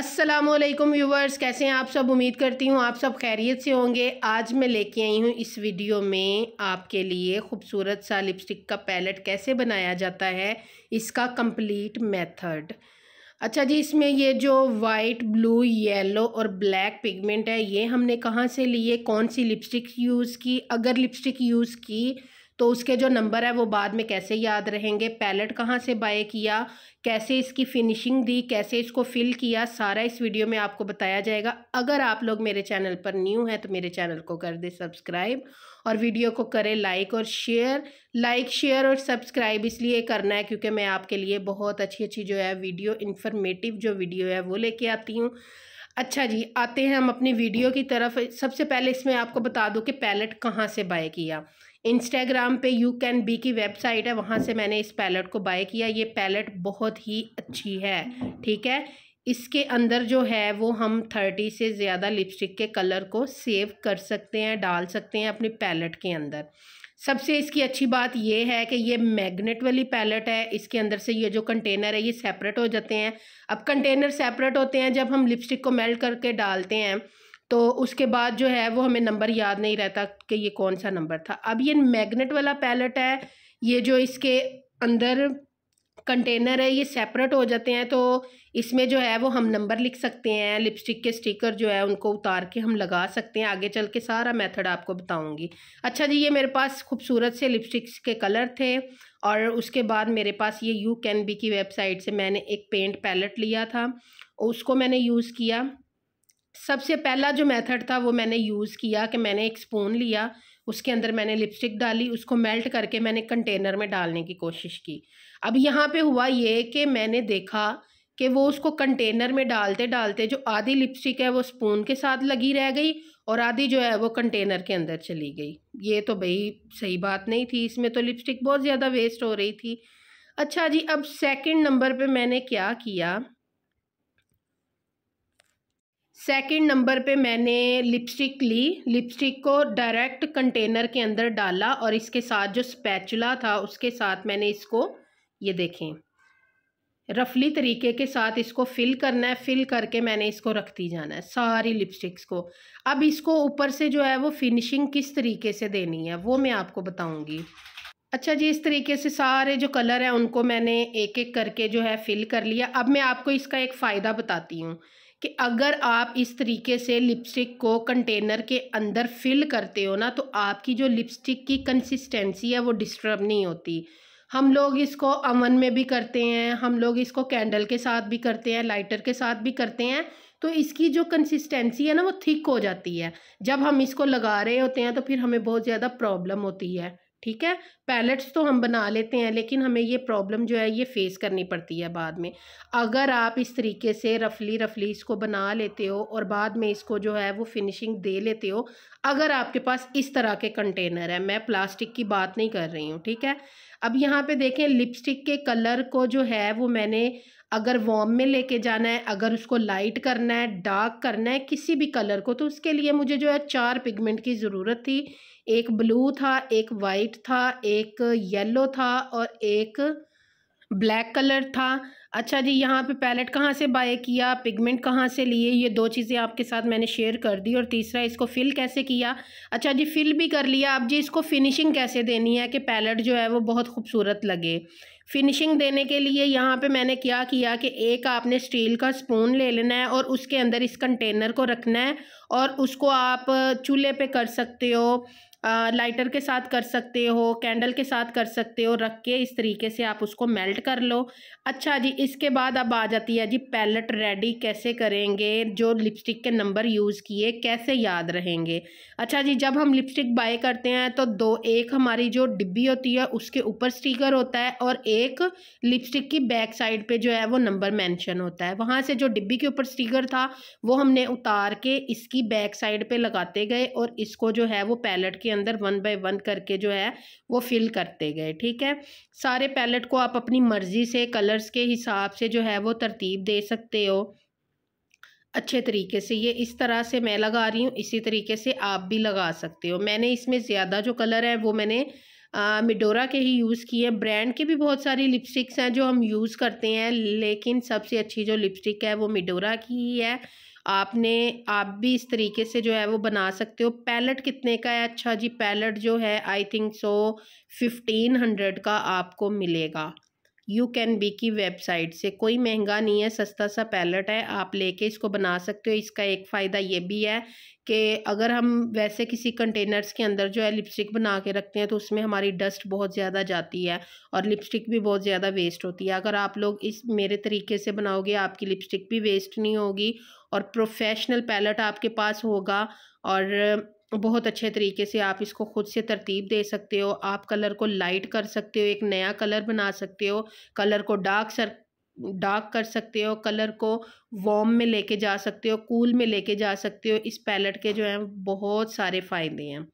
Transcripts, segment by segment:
Aslam viewers कैसे हैं आप सब उम्मीद करती हूँ आप सब खैरियत से होंगे आज मैं लेके आई हूँ इस वीडियो में आपके लिए खूबसूरत सा लिपस्टिक का पैलेट कैसे बनाया जाता है इसका कंप्लीट मेथड अच्छा जी इसमें ये जो वाइट ब्लू येलो और ब्लैक पिगमेंट है ये हमने कहाँ से लिए कौन सी लिपस्टिक यूज़ की अगर लिपस्टिक यूज़ की तो उसके जो नंबर है वो बाद में कैसे याद रहेंगे पैलेट कहाँ से बाय किया कैसे इसकी फिनिशिंग दी कैसे इसको फिल किया सारा इस वीडियो में आपको बताया जाएगा अगर आप लोग मेरे चैनल पर न्यू हैं तो मेरे चैनल को कर दे सब्सक्राइब और वीडियो को करें लाइक और शेयर लाइक शेयर और सब्सक्राइब इसलिए करना है क्योंकि मैं आपके लिए बहुत अच्छी अच्छी जो है वीडियो इन्फॉर्मेटिव जो वीडियो है वो लेके आती हूँ अच्छा जी आते हैं हम अपनी वीडियो की तरफ सबसे पहले इसमें आपको बता दूँ कि पैलेट कहाँ से बाय किया इंस्टाग्राम पे यू कैन बी की वेबसाइट है वहाँ से मैंने इस पैलेट को बाय किया ये पैलेट बहुत ही अच्छी है ठीक है इसके अंदर जो है वो हम थर्टी से ज़्यादा लिपस्टिक के कलर को सेव कर सकते हैं डाल सकते हैं अपनी पैलेट के अंदर सबसे इसकी अच्छी बात यह है कि ये मैग्नेट वाली पैलेट है इसके अंदर से ये जो कंटेनर है ये सेपरेट हो जाते हैं अब कंटेनर सेपरेट होते हैं जब हम लिपस्टिक को मेल्ट करके डालते हैं तो उसके बाद जो है वो हमें नंबर याद नहीं रहता कि ये कौन सा नंबर था अब ये मैग्नेट वाला पैलेट है ये जो इसके अंदर कंटेनर है ये सेपरेट हो जाते हैं तो इसमें जो है वो हम नंबर लिख सकते हैं लिपस्टिक के स्टिकर जो है उनको उतार के हम लगा सकते हैं आगे चल के सारा मेथड आपको बताऊंगी अच्छा जी ये मेरे पास खूबसूरत से लिपस्टिक्स के कलर थे और उसके बाद मेरे पास ये यू कैन बी की वेबसाइट से मैंने एक पेंट पैलेट लिया था उसको मैंने यूज़ किया सबसे पहला जो मेथड था वो मैंने यूज़ किया कि मैंने एक स्पून लिया उसके अंदर मैंने लिपस्टिक डाली उसको मेल्ट करके मैंने कंटेनर में डालने की कोशिश की अब यहाँ पे हुआ ये कि मैंने देखा कि वो उसको कंटेनर में डालते डालते जो आधी लिपस्टिक है वो स्पून के साथ लगी रह गई और आधी जो है वो कंटेनर के अंदर चली गई ये तो भाई सही बात नहीं थी इसमें तो लिपस्टिक बहुत ज़्यादा वेस्ट हो रही थी अच्छा जी अब सेकंड नंबर पे मैंने क्या किया सेकंड नंबर पे मैंने लिपस्टिक ली लिपस्टिक को डायरेक्ट कंटेनर के अंदर डाला और इसके साथ जो स्पैचुला था उसके साथ मैंने इसको ये देखें रफली तरीके के साथ इसको फिल करना है फिल करके मैंने इसको रख दी जाना है सारी लिपस्टिक्स को अब इसको ऊपर से जो है वो फिनिशिंग किस तरीके से देनी है वो मैं आपको बताऊंगी अच्छा जी इस तरीके से सारे जो कलर हैं उनको मैंने एक एक करके जो है फिल कर लिया अब मैं आपको इसका एक फ़ायदा बताती हूँ कि अगर आप इस तरीके से लिपस्टिक को कंटेनर के अंदर फिल करते हो ना तो आपकी जो लिपस्टिक की कंसिस्टेंसी है वो डिस्टर्ब नहीं होती हम लोग इसको अवन में भी करते हैं हम लोग इसको कैंडल के साथ भी करते हैं लाइटर के साथ भी करते हैं तो इसकी जो कंसिस्टेंसी है ना वो थिक हो जाती है जब हम इसको लगा रहे होते हैं तो फिर हमें बहुत ज़्यादा प्रॉब्लम होती है ठीक है पैलेट्स तो हम बना लेते हैं लेकिन हमें ये प्रॉब्लम जो है ये फेस करनी पड़ती है बाद में अगर आप इस तरीके से रफली रफली इसको बना लेते हो और बाद में इसको जो है वो फिनिशिंग दे लेते हो अगर आपके पास इस तरह के कंटेनर है मैं प्लास्टिक की बात नहीं कर रही हूँ ठीक है अब यहाँ पे देखें लिपस्टिक के कलर को जो है वो मैंने अगर वॉम में लेके जाना है अगर उसको लाइट करना है डार्क करना है किसी भी कलर को तो उसके लिए मुझे जो है चार पिगमेंट की ज़रूरत थी एक ब्लू था एक वाइट था एक येलो था और एक ब्लैक कलर था अच्छा जी यहाँ पे पैलेट कहाँ से बाय किया पिगमेंट कहाँ से लिए ये दो चीज़ें आपके साथ मैंने शेयर कर दी और तीसरा इसको फिल कैसे किया अच्छा जी फिल भी कर लिया अब जी इसको फिनिशिंग कैसे देनी है कि पैलेट जो है वो बहुत खूबसूरत लगे फिनिशिंग देने के लिए यहाँ पे मैंने क्या किया कि एक आपने स्टील का स्पून ले लेना है और उसके अंदर इस कंटेनर को रखना है और उसको आप चूल्हे पे कर सकते हो लाइटर के साथ कर सकते हो कैंडल के साथ कर सकते हो रख के इस तरीके से आप उसको मेल्ट कर लो अच्छा जी इसके बाद अब आ जाती है जी पैलेट रेडी कैसे करेंगे जो लिपस्टिक के नंबर यूज़ किए कैसे याद रहेंगे अच्छा जी जब हम लिपस्टिक बाय करते हैं तो दो एक हमारी जो डिब्बी होती है उसके ऊपर स्टीकर होता है और एक लिपस्टिक की बैक साइड पर जो है वो नंबर मैंशन होता है वहाँ से जो डिब्बी के ऊपर स्टीकर था वो हमने उतार के इसकी बैक साइड पर लगाते गए और इसको जो है वो पैलेट के अंदर वन बाय वन करके जो है वो फिल करते गए ठीक है सारे पैलेट को आप अपनी मर्ज़ी से कलर्स के हिसाब से जो है वो तरतीब दे सकते हो अच्छे तरीके से ये इस तरह से मैं लगा रही हूँ इसी तरीके से आप भी लगा सकते हो मैंने इसमें ज़्यादा जो कलर है वो मैंने मिडोरा के ही यूज़ किए ब्रांड के भी बहुत सारी लिपस्टिक्स हैं जो हम यूज़ करते हैं लेकिन सबसे अच्छी जो लिपस्टिक है वो मिडोरा की ही है आपने आप भी इस तरीके से जो है वो बना सकते हो पैलेट कितने का है अच्छा जी पैलेट जो है I think so fifteen hundred का आपको मिलेगा यू कैन बी की वेबसाइट से कोई महंगा नहीं है सस्ता सा पैलेट है आप लेके इसको बना सकते हो इसका एक फ़ायदा ये भी है कि अगर हम वैसे किसी कंटेनर्स के अंदर जो है लिपस्टिक बना के रखते हैं तो उसमें हमारी डस्ट बहुत ज़्यादा जाती है और लिपस्टिक भी बहुत ज़्यादा वेस्ट होती है अगर आप लोग इस मेरे तरीके से बनाओगे आपकी लिपस्टिक भी वेस्ट नहीं होगी और प्रोफेशनल पैलेट आपके पास होगा और तो बहुत अच्छे तरीके से आप इसको ख़ुद से तरतीब दे सकते हो आप कलर को लाइट कर सकते हो एक नया कलर बना सकते हो कलर को डार्क सर डार्क कर सकते हो कलर को वॉम में लेके जा सकते हो कूल में लेके जा सकते हो इस पैलेट के जो हैं बहुत सारे फ़ायदे हैं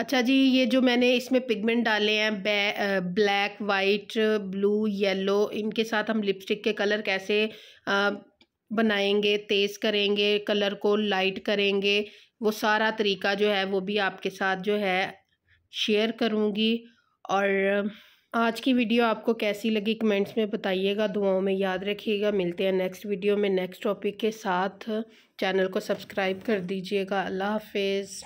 अच्छा जी ये जो मैंने इसमें पिगमेंट डाले हैं ब्लैक वाइट ब्लू येलो इनके साथ हम लिपस्टिक के कलर कैसे बनाएंगे तेज़ करेंगे कलर को लाइट करेंगे वो सारा तरीका जो है वो भी आपके साथ जो है शेयर करूँगी और आज की वीडियो आपको कैसी लगी कमेंट्स में बताइएगा दुआओं में याद रखिएगा मिलते हैं नेक्स्ट वीडियो में नेक्स्ट टॉपिक के साथ चैनल को सब्सक्राइब कर दीजिएगा अल्लाह हाफिज़